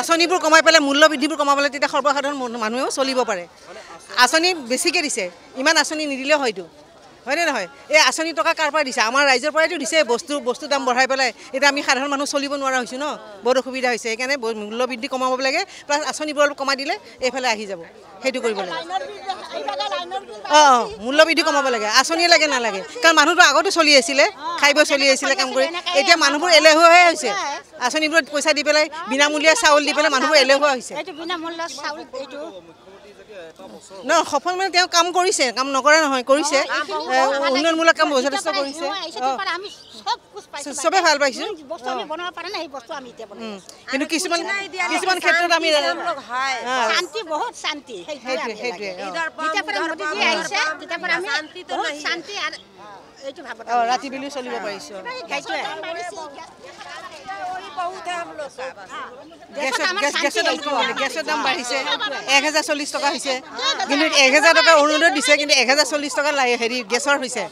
আঁচনিবোৰ কমাই পেলাই মূল্য বৃদ্ধিবোৰ কমাবলৈ তেতিয়া সৰ্বসাধাৰণ মানুহেও চলিব পাৰে আঁচনি বেছিকৈ দিছে ইমান আঁচনি নিদিলেও হয়তো হয়নে নহয় এই আঁচনি টকা কাৰ পৰা দিছে আমাৰ ৰাইজৰ পৰাইতো দিছে বস্তু বস্তু দাম বঢ়াই পেলাই এতিয়া আমি সাধাৰণ মানুহ চলিব নোৱাৰা হৈছোঁ ন বহুত অসুবিধা হৈছে সেইকাৰণে মূল্য বৃদ্ধি কমাব লাগে প্লাছ আঁচনিবোৰ অলপ কমাই দিলে এইফালে আহি যাব সেইটো কৰিব লাগে অঁ অঁ মূল্য বৃদ্ধি কমাব লাগে আঁচনিয়ে লাগে নালাগে কাৰণ মানুহটো আগতো চলি আছিলে খাই বৈ চলি আছিলে কাম কৰি এতিয়া মানুহবোৰ এলেহুৱাহে হৈছে আঁচনিবোৰত পইচা দি পেলাই বিনামূলীয়া চাউল দি পেলাই মানুহবোৰ এলেহুৱা হৈছে নহয় সফল মানে তেওঁ কাম কৰিছে কাম নকৰে নহয় কৰিছে উন্নয়নমূলক কাম যথেষ্ট কৰিছে চবে ভাল পাইছোঁ কিন্তু কিছুমান কিছুমান ক্ষেত্ৰত আমি ৰাতি বেলিও চলিব পাৰিছোঁ গেছৰ দাম বাঢ়িছে এক হেজাৰ চল্লিছ টকা হৈছে কিন্তু এক হেজাৰ টকা অৰুণোদয় দিছে কিন্তু এক হেজাৰ চল্লিছ টকা লাগে হেৰি গেছৰ হৈছে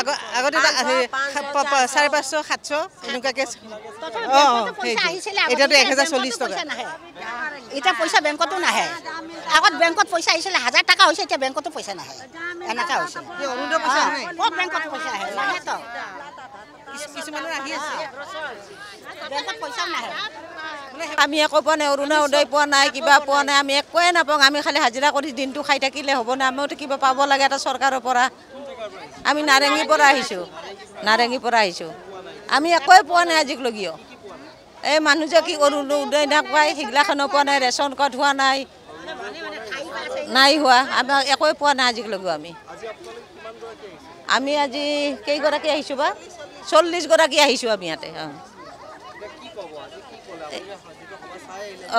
আগত আগতে চাৰে পাঁচশ সাতশ এনেকুৱাকে অঁ এতিয়াতো এক হেজাৰ চল্লিছ টকা এতিয়া পইচা বেংকতো নাহে আগত বেংকত পইচা আহিছিলে হাজাৰ টকা হৈছে এতিয়া বেংকতো পইচা নাহে এনেকুৱা হৈছে আমি একো পোৱা নাই অৰুণা উদয় পোৱা নাই কিবা পোৱা নাই আমি একোৱে নাপাওঁ আমি খালি হাজিৰা কৰি দিনটো খাই থাকিলে হ'ব না আমিওতো কিবা পাব লাগে এটা চৰকাৰৰ পৰা আমি নাৰেঙীৰ পৰা আহিছোঁ নাৰেঙীৰ পৰা আহিছোঁ আমি একোৱে পোৱা নাই আজিক লগিও এই মানুহ যে কি উদয় নাই নাপায় সেইগিলাখনো পোৱা নাই ৰেচন কাৰ্ড হোৱা নাই নাই হোৱা আমাক একোৱে পোৱা নাই আজিক লগিও আমি আমি আজি কেইগৰাকী আহিছোঁ বা চল্লিছ গৰাকী আহিছোঁ আমি ইয়াতে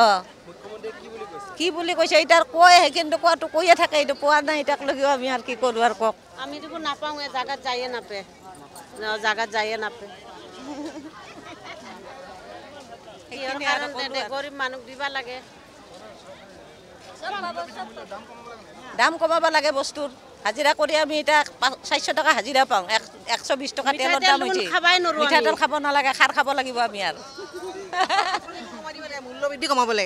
অঁ কি বুলি কৈছে এতিয়া আৰু কয় কিন্তু কোৱাটো কৈয়ে থাকে এইটো পোৱা নাই তাক লগিও আমি আৰু কি কৰোঁ আৰু কওক আমি দেখোন নাপাওঁ জেগাত যায়ে নাপায় জাগাত যায়ে নাপে দাম কমাব লাগে বস্তুৰ হাজিরা করে আমি এটা চারশো টাকা হাজিরা পাও একশো বিশ টাকা তেলের দাম হয়েছে মিঠা তেল খাব নালাগে খার খাব লাগিব আমি আর মূল্য বৃদ্ধি কমাবলে